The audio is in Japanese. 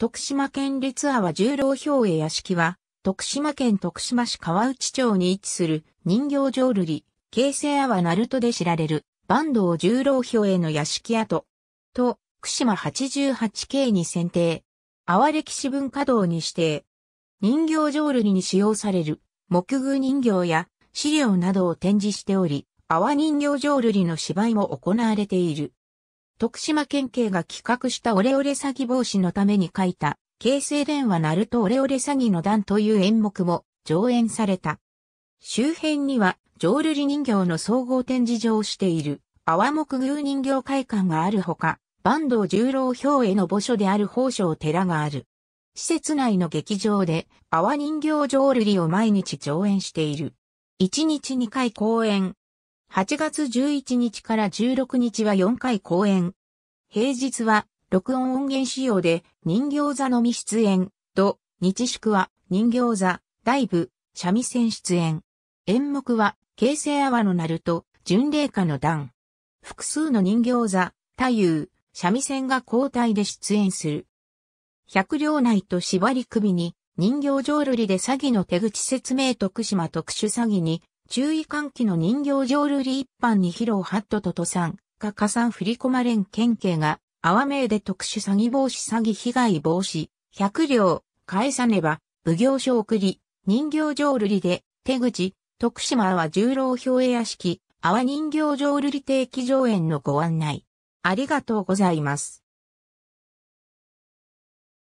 徳島県立阿波十郎兵衛屋敷は、徳島県徳島市川内町に位置する人形浄瑠璃、京成阿波鳴門で知られる、坂東十郎兵衛の屋敷跡、と、串島88系に選定。阿波歴史文化道に指定。人形浄瑠璃に使用される木偶人形や資料などを展示しており、阿波人形浄瑠璃の芝居も行われている。徳島県警が企画したオレオレ詐欺防止のために書いた、京成電話ナルトオレオレ詐欺の段という演目も上演された。周辺には、浄瑠璃人形の総合展示場をしている、泡木偶人形会館があるほか、坂東十郎表への墓所である宝生寺がある。施設内の劇場で、泡人形浄瑠璃を毎日上演している。1日2回公演、8月11日から16日は4回公演。平日は録音音源仕様で人形座のみ出演、と、日宿は人形座、大部、三味線出演。演目は、形成阿波の鳴と、巡礼歌の段。複数の人形座、太夫、三味線が交代で出演する。百両内と縛り首に、人形浄瑠璃で詐欺の手口説明徳島特殊詐欺に、注意喚起の人形浄瑠璃一般に露ハットととさん、か加算振り込まれん県警が、泡名で特殊詐欺防止詐欺被害防止、百両、返さねば、奉行所送り、人形浄瑠璃で、手口、徳島波十郎表衛屋敷、阿波人形浄瑠璃定期上演のご案内。ありがとうございます。